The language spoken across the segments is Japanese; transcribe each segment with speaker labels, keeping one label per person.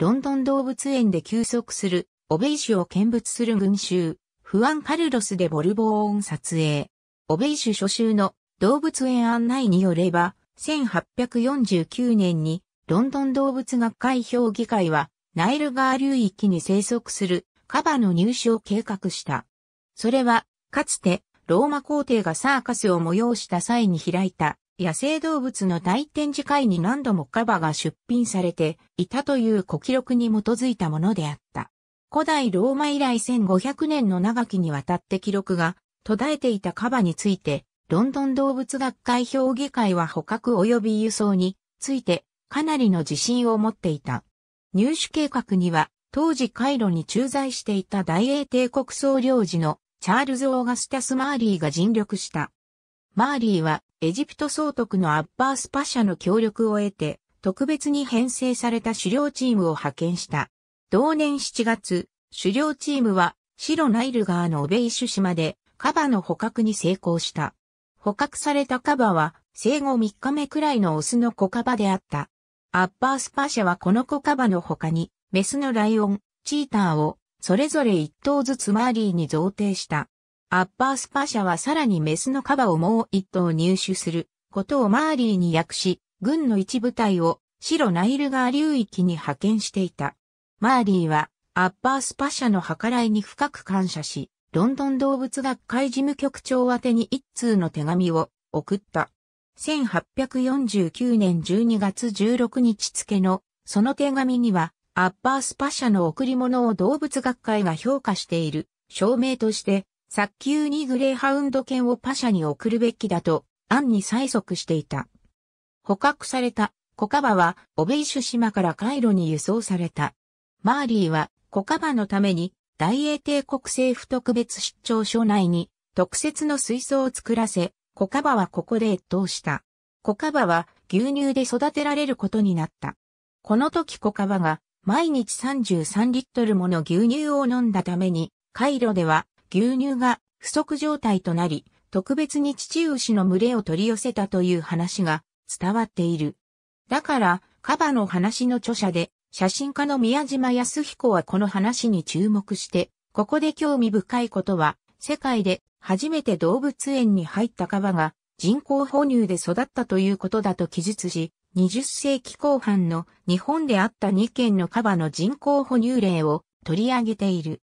Speaker 1: ロンドン動物園で休息する、オベイシュを見物する群衆、フアン・カルロス・でボルボーン撮影。オベイシュ初週の動物園案内によれば、1849年にロンドン動物学会評議会は、ナイル川流域に生息するカバの入手を計画した。それは、かつて、ローマ皇帝がサーカスを催した際に開いた野生動物の大展示会に何度もカバが出品されていたという古記録に基づいたものであった。古代ローマ以来1500年の長きにわたって記録が途絶えていたカバについて、ロンドン動物学会評議会は捕獲及び輸送についてかなりの自信を持っていた。入手計画には当時カイロに駐在していた大英帝国総領事のチャールズ・オーガスタス・マーリーが尽力した。マーリーはエジプト総督のアッバースパシャの協力を得て、特別に編成された狩猟チームを派遣した。同年7月、狩猟チームは、白ナイル川のオベイシュ島で、カバの捕獲に成功した。捕獲されたカバは、生後3日目くらいのオスの子カバであった。アッパースパシャはこの子カバの他に、メスのライオン、チーターを、それぞれ1頭ずつマーリーに贈呈した。アッパースパシャはさらにメスのカバをもう一頭入手することをマーリーに訳し、軍の一部隊を白ナイル川流域に派遣していた。マーリーはアッパースパシャの計らいに深く感謝し、ロンドン動物学会事務局長宛てに一通の手紙を送った。1849年12月16日付のその手紙には、アッパースパシャの贈り物を動物学会が評価している証明として、早急にグレーハウンド犬をパシャに送るべきだと、案に催促していた。捕獲されたコカバはオベイシュ島からカイロに輸送された。マーリーはコカバのために大英帝国政府特別出張所内に特設の水槽を作らせ、コカバはここで越冬した。コカバは牛乳で育てられることになった。この時コカバが毎日33リットルもの牛乳を飲んだために、カイロでは牛乳が不足状態となり、特別に父牛の群れを取り寄せたという話が伝わっている。だから、カバの話の著者で、写真家の宮島康彦はこの話に注目して、ここで興味深いことは、世界で初めて動物園に入ったカバが人工哺乳で育ったということだと記述し、20世紀後半の日本であった2件のカバの人工哺乳例を取り上げている。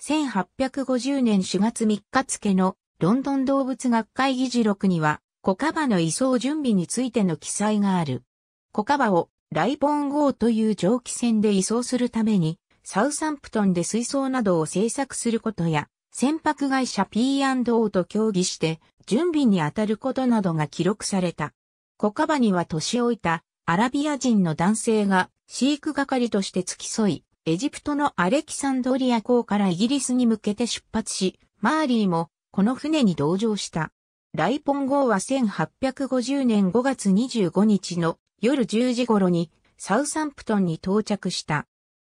Speaker 1: 1850年4月3日付のロンドン動物学会議事録には、コカバの移送準備についての記載がある。コカバをライボン号という蒸気船で移送するために、サウサンプトンで水槽などを製作することや、船舶会社 P&O と協議して準備に当たることなどが記録された。コカバには年老いたアラビア人の男性が飼育係として付き添い、エジプトのアレキサンドリア港からイギリスに向けて出発し、マーリーもこの船に同乗した。ライポン号は1850年5月25日の夜10時頃にサウサンプトンに到着した。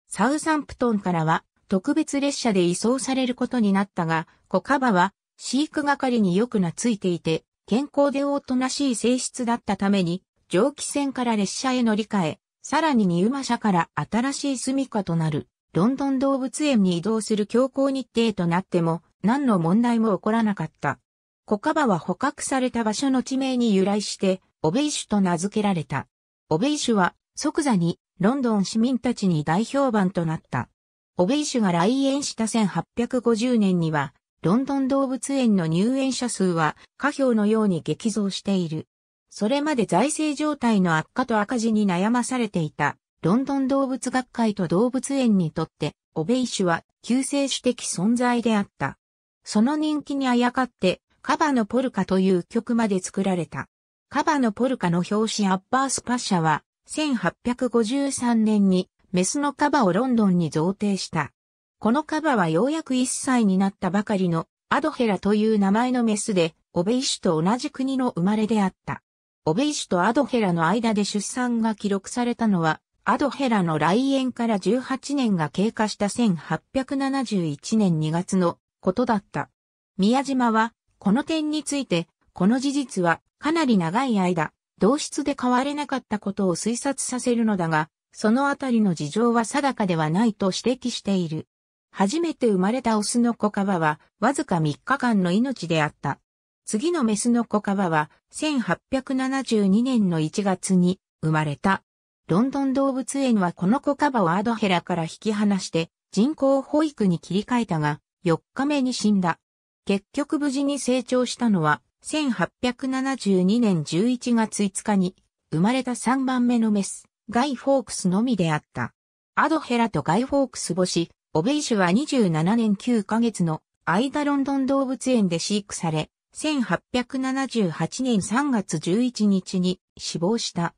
Speaker 1: サウサンプトンからは特別列車で移送されることになったが、コカバは飼育係によく懐いていて、健康でおとなしい性質だったために、蒸気船から列車へ乗り換え、さらにニウマ社から新しい住処となるロンドン動物園に移動する強行日程となっても何の問題も起こらなかった。コカバは捕獲された場所の地名に由来して、オベイシュと名付けられた。オベイシュは即座にロンドン市民たちに大評判となった。オベイシュが来園した1850年には、ロンドン動物園の入園者数は下表のように激増している。それまで財政状態の悪化と赤字に悩まされていた、ロンドン動物学会と動物園にとって、オベイシュは救世主的存在であった。その人気にあやかって、カバのポルカという曲まで作られた。カバのポルカの表紙アッバースパッシャは、1853年にメスのカバをロンドンに贈呈した。このカバはようやく1歳になったばかりのアドヘラという名前のメスで、オベイシュと同じ国の生まれであった。オベイシュとアドヘラの間で出産が記録されたのは、アドヘラの来園から18年が経過した1871年2月のことだった。宮島は、この点について、この事実はかなり長い間、同室で変われなかったことを推察させるのだが、そのあたりの事情は定かではないと指摘している。初めて生まれたオスの子カバは、わずか3日間の命であった。次のメスの子カバは、1872年の1月に生まれた。ロンドン動物園はこの子カバをアドヘラから引き離して、人工保育に切り替えたが、4日目に死んだ。結局無事に成長したのは、1872年11月5日に生まれた3番目のメス、ガイ・フォークスのみであった。アドヘラとガイ・フォークス母子、オベイシュは27年9ヶ月の間ロンドン動物園で飼育され、1878年3月11日に死亡した。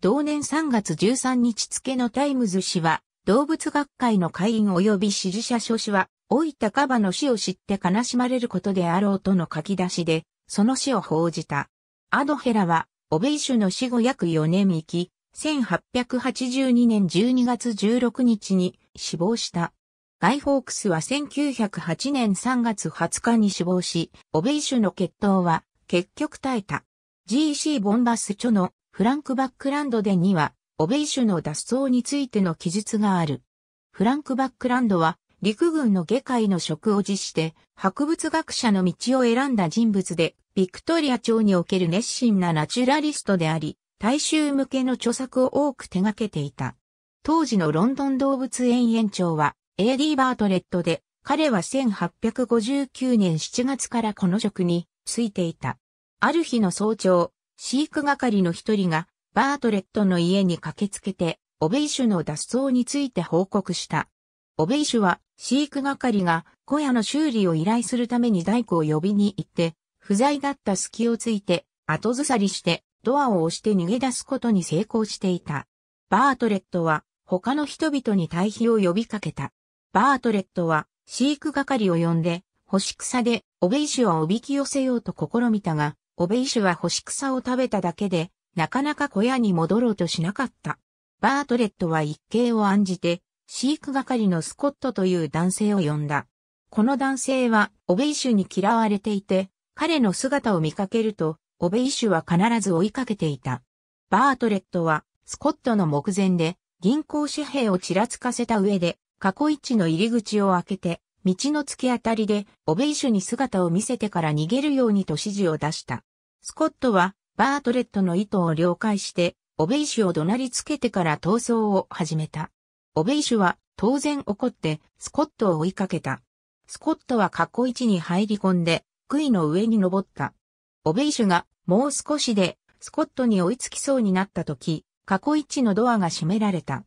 Speaker 1: 同年3月13日付のタイムズ氏は、動物学会の会員及び支持者諸氏は、老いたカバの死を知って悲しまれることであろうとの書き出しで、その死を報じた。アドヘラは、オベイシュの死後約4年生き、1882年12月16日に死亡した。ガイ・ホークスは1908年3月20日に死亡し、オベイシュの決闘は結局耐えた。GC ボンバス著のフランクバックランドでには、オベイシュの脱走についての記述がある。フランクバックランドは、陸軍の下界の職を辞して、博物学者の道を選んだ人物で、ビクトリア朝における熱心なナチュラリストであり、大衆向けの著作を多く手掛けていた。当時のロンドン動物園園長は、AD バートレットで、彼は1859年7月からこの職に就いていた。ある日の早朝、飼育係の一人が、バートレットの家に駆けつけて、オベイシュの脱走について報告した。オベイシュは、飼育係が小屋の修理を依頼するために大工を呼びに行って、不在だった隙をついて、後ずさりして、ドアを押して逃げ出すことに成功していた。バートレットは、他の人々に退避を呼びかけた。バートレットは飼育係を呼んで、干し草で、オベイシュはおびき寄せようと試みたが、オベイシュは干し草を食べただけで、なかなか小屋に戻ろうとしなかった。バートレットは一計を案じて、飼育係のスコットという男性を呼んだ。この男性は、オベイシュに嫌われていて、彼の姿を見かけると、オベイシュは必ず追いかけていた。バートレットは、スコットの目前で、銀行紙幣をちらつかせた上で、過去一の入り口を開けて、道の突き当たりで、オベイシュに姿を見せてから逃げるようにと指示を出した。スコットは、バートレットの意図を了解して、オベイシュを怒鳴りつけてから逃走を始めた。オベイシュは、当然怒って、スコットを追いかけた。スコットは過去一に入り込んで、杭の上に登った。オベイシュが、もう少しで、スコットに追いつきそうになった時、過去一のドアが閉められた。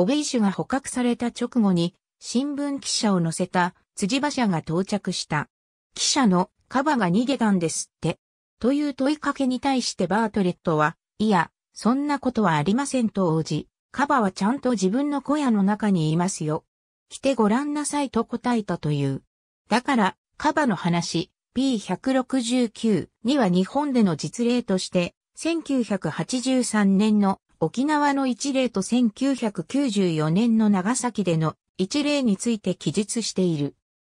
Speaker 1: オベイシュが捕獲された直後に、新聞記者を乗せた辻馬車が到着した。記者のカバが逃げたんですって。という問いかけに対してバートレットは、いや、そんなことはありませんと応じ、カバはちゃんと自分の小屋の中にいますよ。来てごらんなさいと答えたという。だから、カバの話、P169 には日本での実例として、1983年の沖縄の一例と1994年の長崎での一例について記述している。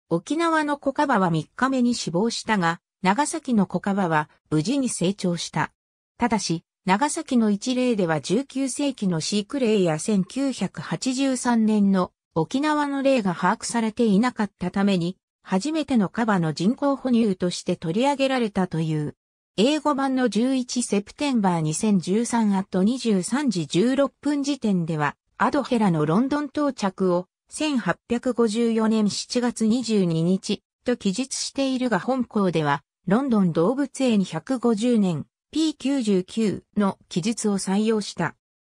Speaker 1: 沖縄のコカバは3日目に死亡したが、長崎のコカバは無事に成長した。ただし、長崎の一例では19世紀の飼育例や1983年の沖縄の例が把握されていなかったために、初めてのカバの人工哺乳として取り上げられたという。英語版の11セプテンバー2013アット23時16分時点では、アドヘラのロンドン到着を1854年7月22日と記述しているが本校では、ロンドン動物園150年 P99 の記述を採用した。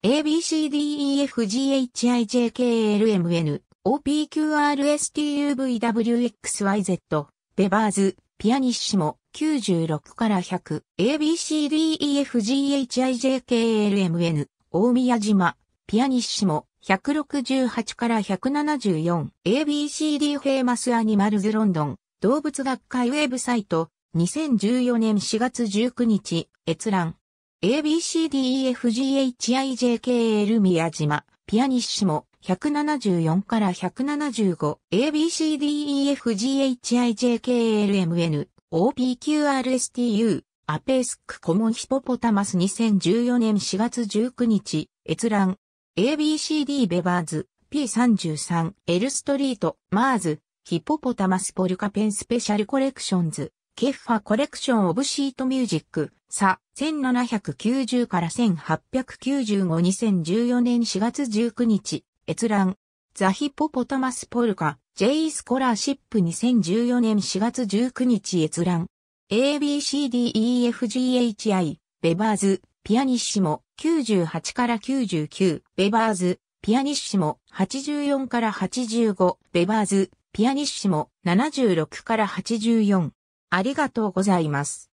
Speaker 1: ABCDEFGHIJKLMN OPQRSTUVWXYZ ベバーズピアニッシモ96から100、ABCDEFGHIJKLMN、大宮島、ピアニッシモ、168から174、ABCD フェーマスアニマルズロンドン、動物学会ウェブサイト、2014年4月19日、閲覧。ABCDEFGHIJKL 宮島、ピアニッシモ、174から 175ABCDEFGHIJKLMN OPQRSTU、アペースクコモンヒポポタマス2014年4月19日、閲覧、ABCD ベバーズ、P33、L ストリート、マーズ、ヒポポタマスポルカペンスペシャルコレクションズ、ケッファコレクションオブシートミュージック、さ、1790から1895、2014年4月19日、閲覧、ザヒポポタマスポルカ、J スコラーシップ2014年4月19日閲覧。ABCDEFGHI、ベバーズ、ピアニッシモ、98から99、ベバーズ、ピアニッシモ、84から85、ベバーズ、ピアニッシモ、76から84。ありがとうございます。